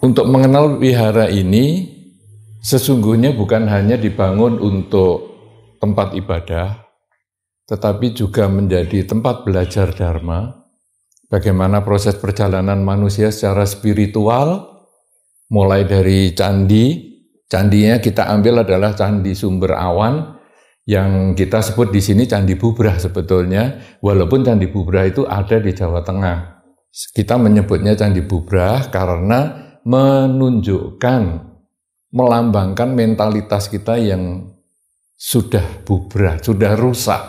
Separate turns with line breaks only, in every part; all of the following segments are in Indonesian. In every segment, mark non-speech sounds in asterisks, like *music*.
Untuk mengenal wihara ini sesungguhnya bukan hanya dibangun untuk tempat ibadah, tetapi juga menjadi tempat belajar dharma, bagaimana proses perjalanan manusia secara spiritual, mulai dari candi, candinya kita ambil adalah candi sumber awan, yang kita sebut di sini Candi Bubrah sebetulnya, walaupun Candi Bubrah itu ada di Jawa Tengah. Kita menyebutnya Candi Bubrah karena menunjukkan melambangkan mentalitas kita yang sudah bubrah, sudah rusak.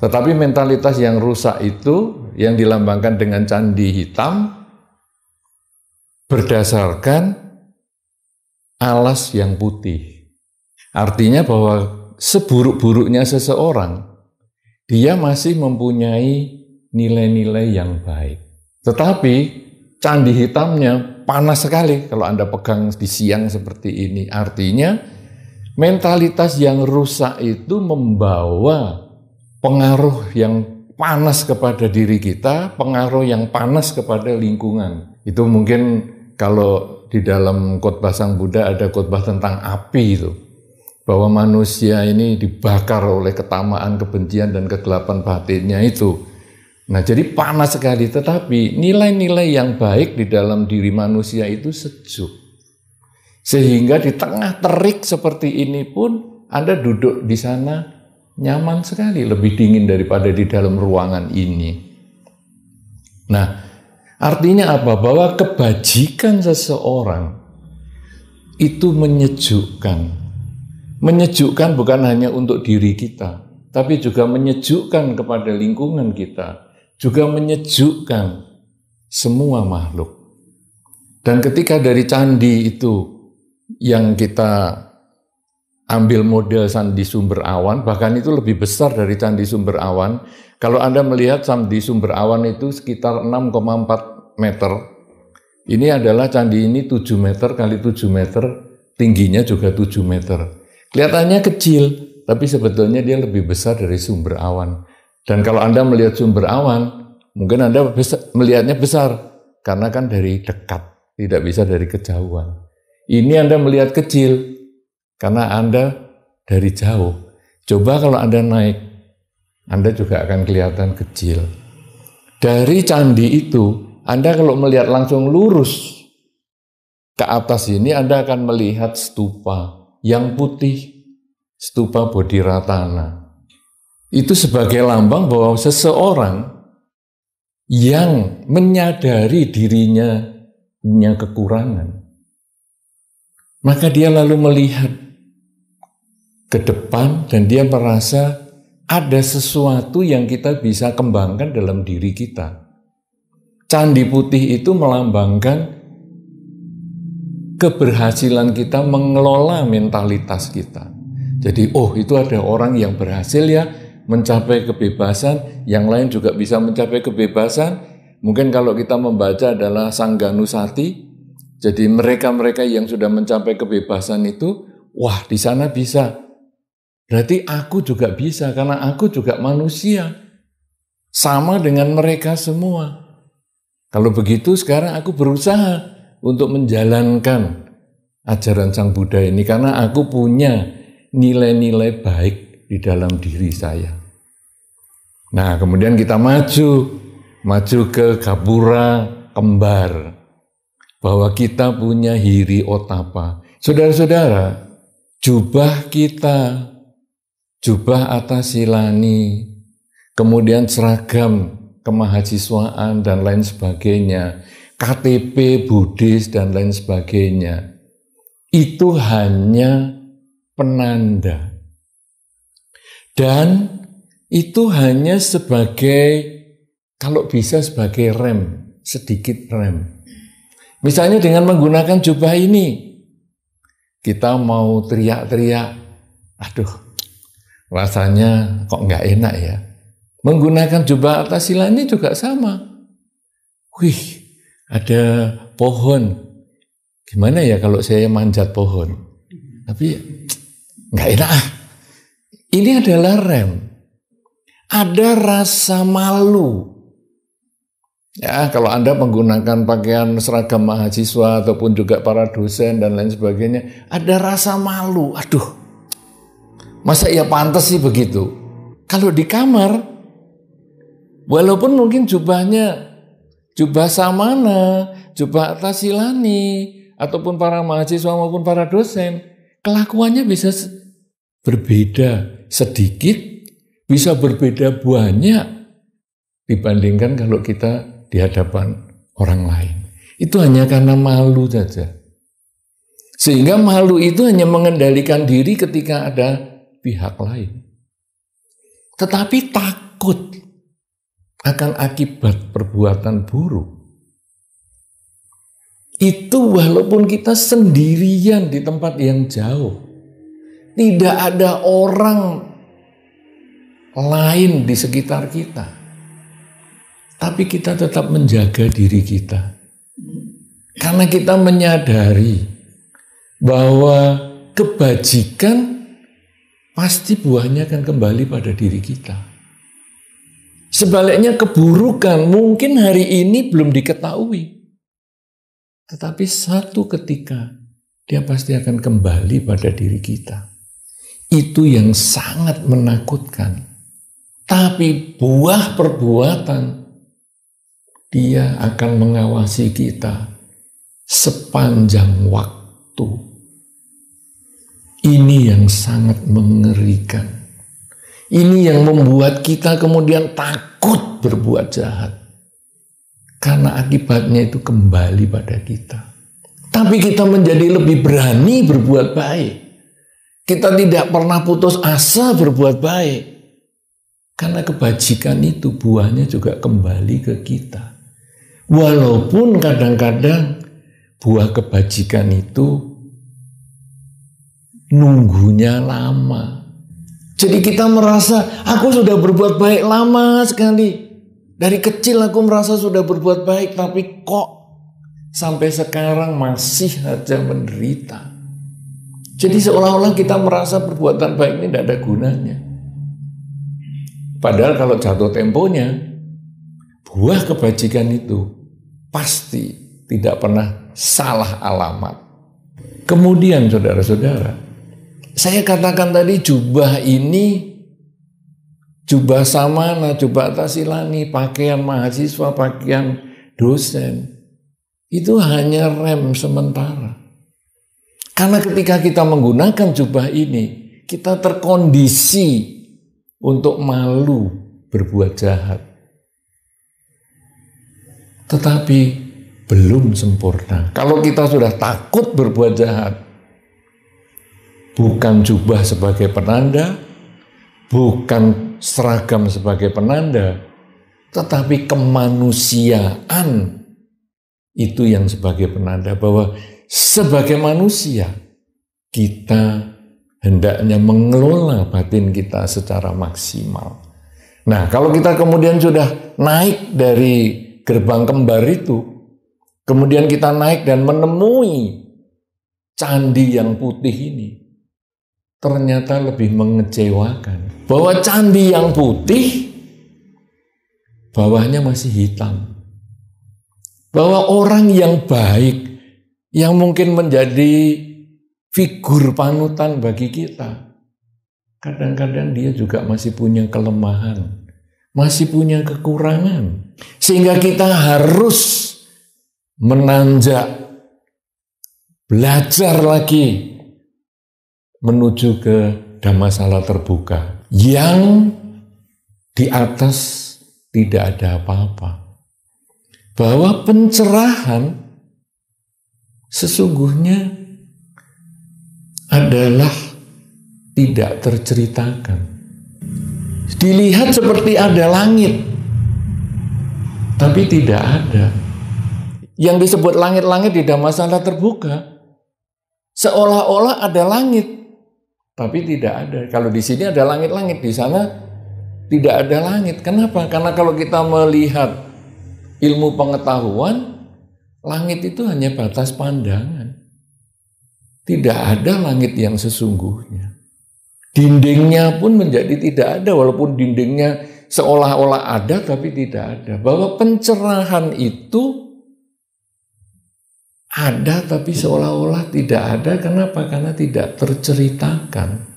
Tetapi mentalitas yang rusak itu yang dilambangkan dengan candi hitam berdasarkan alas yang putih. Artinya bahwa seburuk-buruknya seseorang, dia masih mempunyai nilai-nilai yang baik. Tetapi candi hitamnya panas sekali kalau Anda pegang di siang seperti ini. Artinya mentalitas yang rusak itu membawa pengaruh yang panas kepada diri kita, pengaruh yang panas kepada lingkungan. Itu mungkin kalau di dalam khotbah Sang Buddha ada khotbah tentang api itu. Bahwa manusia ini dibakar oleh ketamaan, kebencian, dan kegelapan batinnya itu Nah, jadi panas sekali, tetapi nilai-nilai yang baik di dalam diri manusia itu sejuk. Sehingga di tengah terik seperti ini pun Anda duduk di sana nyaman sekali, lebih dingin daripada di dalam ruangan ini. Nah, artinya apa? Bahwa kebajikan seseorang itu menyejukkan. Menyejukkan bukan hanya untuk diri kita, tapi juga menyejukkan kepada lingkungan kita juga menyejukkan semua makhluk. Dan ketika dari candi itu yang kita ambil model candi sumber awan, bahkan itu lebih besar dari candi sumber awan. Kalau Anda melihat candi sumber awan itu sekitar 6,4 meter. Ini adalah candi ini 7 meter kali 7 meter, tingginya juga 7 meter. Kelihatannya kecil, tapi sebetulnya dia lebih besar dari sumber awan. Dan kalau Anda melihat sumber awan, mungkin Anda bisa melihatnya besar karena kan dari dekat, tidak bisa dari kejauhan. Ini Anda melihat kecil karena Anda dari jauh. Coba kalau Anda naik, Anda juga akan kelihatan kecil. Dari candi itu, Anda kalau melihat langsung lurus ke atas ini, Anda akan melihat stupa yang putih, stupa Bodhiratana. Itu sebagai lambang bahwa seseorang yang menyadari dirinya punya kekurangan, maka dia lalu melihat ke depan dan dia merasa ada sesuatu yang kita bisa kembangkan dalam diri kita. Candi putih itu melambangkan keberhasilan kita mengelola mentalitas kita. Jadi, oh itu ada orang yang berhasil ya, mencapai kebebasan, yang lain juga bisa mencapai kebebasan. Mungkin kalau kita membaca adalah Sangganusati, jadi mereka-mereka yang sudah mencapai kebebasan itu, wah di sana bisa. Berarti aku juga bisa karena aku juga manusia. Sama dengan mereka semua. Kalau begitu sekarang aku berusaha untuk menjalankan ajaran Sang Buddha ini karena aku punya nilai-nilai baik di dalam diri saya. Nah, kemudian kita maju, maju ke Gapura Kembar, bahwa kita punya hiri otapa. Saudara-saudara, jubah kita, jubah atas silani, kemudian seragam kemahasiswaan dan lain sebagainya, KTP Buddhis dan lain sebagainya, itu hanya penanda dan itu hanya sebagai kalau bisa sebagai rem, sedikit rem. Misalnya dengan menggunakan jubah ini, kita mau teriak-teriak, aduh, rasanya kok nggak enak ya. Menggunakan jubah atas sila ini juga sama. Wih, ada pohon. Gimana ya kalau saya manjat pohon? Tapi *tsk* nggak enak ini adalah rem. Ada rasa malu. Ya, kalau Anda menggunakan pakaian seragam mahasiswa ataupun juga para dosen dan lain sebagainya, ada rasa malu. Aduh, masa ya pantas sih begitu? Kalau di kamar, walaupun mungkin jubahnya jubah samana, jubah tasilani, ataupun para mahasiswa maupun para dosen, kelakuannya bisa berbeda sedikit bisa berbeda banyak dibandingkan kalau kita di hadapan orang lain. Itu hanya karena malu saja. Sehingga malu itu hanya mengendalikan diri ketika ada pihak lain. Tetapi takut akan akibat perbuatan buruk. Itu walaupun kita sendirian di tempat yang jauh. Tidak ada orang lain di sekitar kita. Tapi kita tetap menjaga diri kita. Karena kita menyadari bahwa kebajikan pasti buahnya akan kembali pada diri kita. Sebaliknya keburukan mungkin hari ini belum diketahui. Tetapi satu ketika dia pasti akan kembali pada diri kita itu yang sangat menakutkan. Tapi buah perbuatan dia akan mengawasi kita sepanjang waktu. Ini yang sangat mengerikan. Ini yang membuat kita kemudian takut berbuat jahat. Karena akibatnya itu kembali pada kita. Tapi kita menjadi lebih berani berbuat baik kita iya. tidak pernah putus asa berbuat baik. Karena kebajikan itu buahnya juga kembali ke kita. Walaupun kadang-kadang buah kebajikan itu nunggunya lama. Jadi kita merasa aku sudah berbuat baik lama sekali. Dari kecil aku merasa sudah berbuat baik tapi kok sampai sekarang masih saja menderita. Jadi seolah-olah kita merasa perbuatan baik ini tidak ada gunanya. Padahal kalau jatuh temponya, buah kebajikan itu pasti tidak pernah salah alamat. Kemudian saudara-saudara, saya katakan tadi jubah ini jubah samana, jubah tasilani, pakaian mahasiswa, pakaian dosen. Itu hanya rem sementara. Karena ketika kita menggunakan jubah ini, kita terkondisi untuk malu berbuat jahat. Tetapi belum sempurna. Kalau kita sudah takut berbuat jahat, bukan jubah sebagai penanda, bukan seragam sebagai penanda, tetapi kemanusiaan itu yang sebagai penanda bahwa sebagai manusia, kita hendaknya mengelola batin kita secara maksimal. Nah, kalau kita kemudian sudah naik dari gerbang kembar itu, kemudian kita naik dan menemui candi yang putih ini, ternyata lebih mengecewakan. Bahwa candi yang putih, bawahnya masih hitam. Bahwa orang yang baik, yang mungkin menjadi figur panutan bagi kita. Kadang-kadang dia juga masih punya kelemahan, masih punya kekurangan, sehingga kita harus menanjak, belajar lagi menuju ke damasala terbuka yang di atas tidak ada apa-apa. Bahwa pencerahan sesungguhnya adalah tidak terceritakan. Dilihat seperti ada langit, tapi tidak ada. Yang disebut langit-langit tidak masalah terbuka, seolah-olah ada langit, tapi tidak ada. Kalau di sini ada langit-langit, di sana tidak ada langit. Kenapa? Karena kalau kita melihat ilmu pengetahuan, Langit itu hanya batas pandangan. Tidak ada langit yang sesungguhnya. Dindingnya pun menjadi tidak ada, walaupun dindingnya seolah-olah ada tapi tidak ada. Bahwa pencerahan itu ada tapi seolah-olah tidak ada. Kenapa? Karena tidak terceritakan.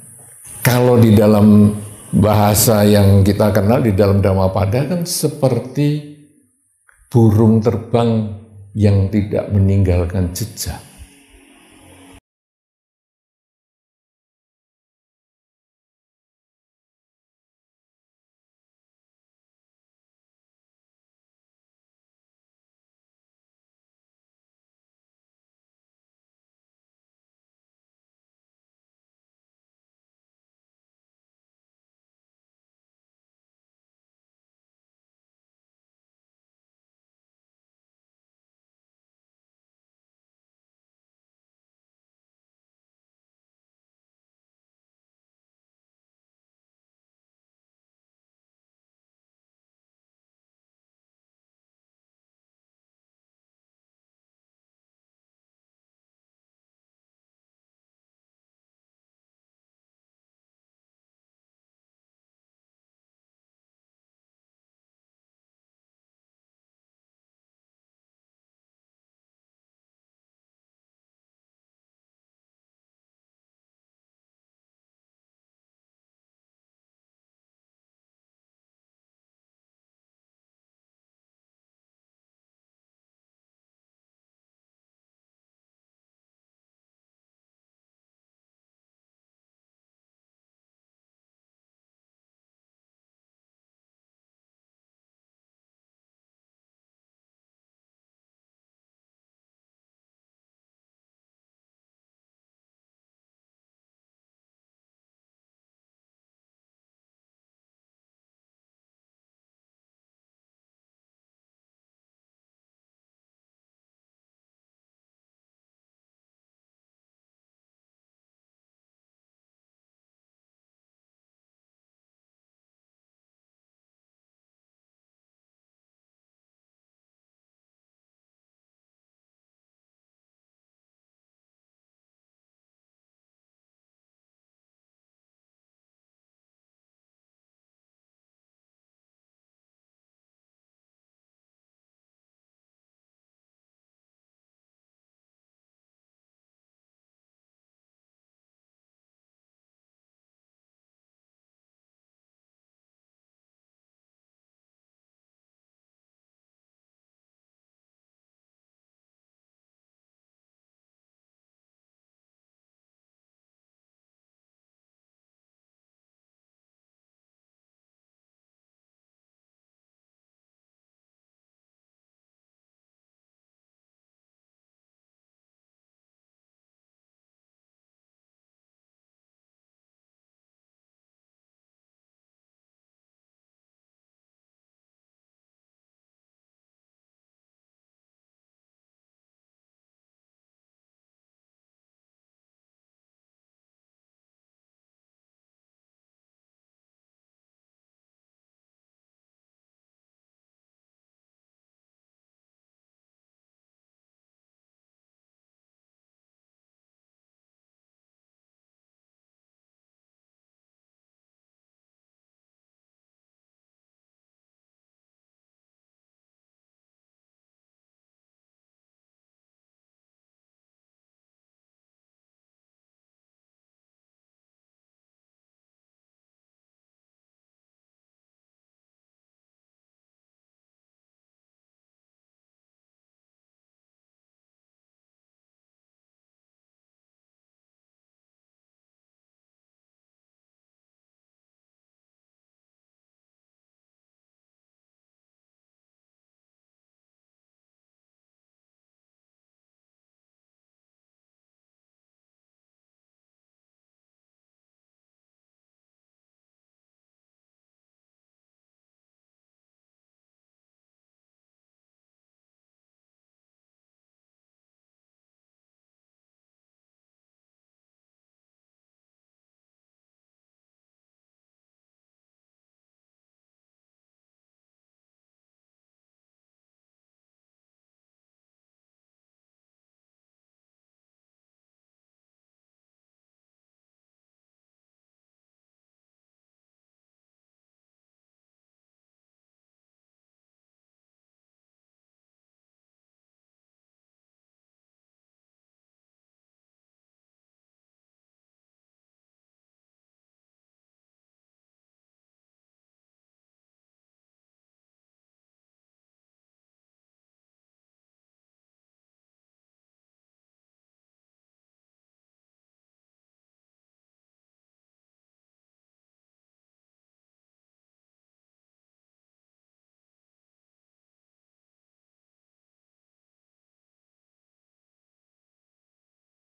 Kalau di dalam bahasa yang kita kenal di dalam Dhammapada kan seperti burung terbang yang tidak meninggalkan jejak.